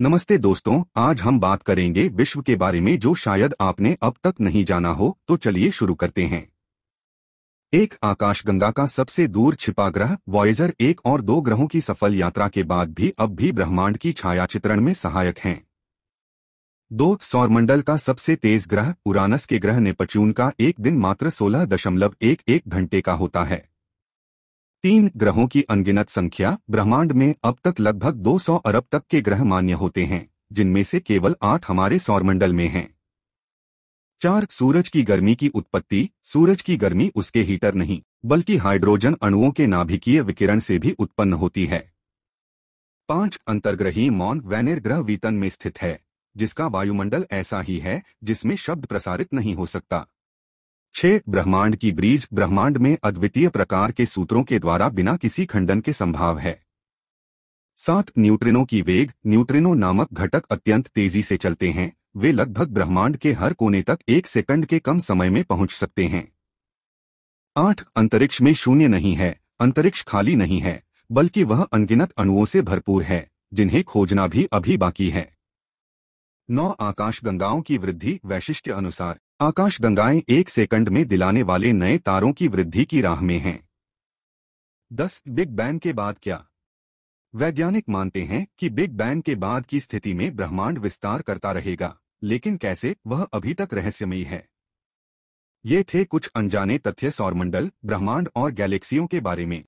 नमस्ते दोस्तों आज हम बात करेंगे विश्व के बारे में जो शायद आपने अब तक नहीं जाना हो तो चलिए शुरू करते हैं एक आकाशगंगा का सबसे दूर छिपा ग्रह वॉयजर एक और दो ग्रहों की सफल यात्रा के बाद भी अब भी ब्रह्मांड की छायाचित्रण में सहायक हैं दो सौरमंडल का सबसे तेज ग्रह उरानस के ग्रह नेपच्यून का एक दिन मात्र सोलह घंटे का होता है तीन ग्रहों की अनगिनत संख्या ब्रह्मांड में अब तक लगभग 200 अरब तक के ग्रह मान्य होते हैं जिनमें से केवल आठ हमारे सौरमंडल में हैं चार सूरज की गर्मी की उत्पत्ति सूरज की गर्मी उसके हीटर नहीं बल्कि हाइड्रोजन अणुओं के नाभिकीय विकिरण से भी उत्पन्न होती है पांच अंतर्ग्रही मौन वैनिर ग्रह वीतन में स्थित है जिसका वायुमंडल ऐसा ही है जिसमें शब्द प्रसारित नहीं हो सकता छह ब्रह्मांड की ब्रीज ब्रह्मांड में अद्वितीय प्रकार के सूत्रों के द्वारा बिना किसी खंडन के संभाव है सात न्यूट्रिनो की वेग न्यूट्रिनो नामक घटक अत्यंत तेजी से चलते हैं वे लगभग ब्रह्मांड के हर कोने तक एक सेकंड के कम समय में पहुंच सकते हैं आठ अंतरिक्ष में शून्य नहीं है अंतरिक्ष खाली नहीं है बल्कि वह अनगिनत अणुओं से भरपूर है जिन्हें खोजना भी अभी बाकी है नौ आकाश गंगाओं की वृद्धि वैशिष्ट अनुसार आकाश गंगाएं एक सेकंड में दिलाने वाले नए तारों की वृद्धि की राह में हैं दस बिग बैंग के बाद क्या वैज्ञानिक मानते हैं कि बिग बैंग के बाद की स्थिति में ब्रह्मांड विस्तार करता रहेगा लेकिन कैसे वह अभी तक रहस्यमयी है ये थे कुछ अनजाने तथ्य सौरमंडल ब्रह्मांड और गैलेक्सियों के बारे में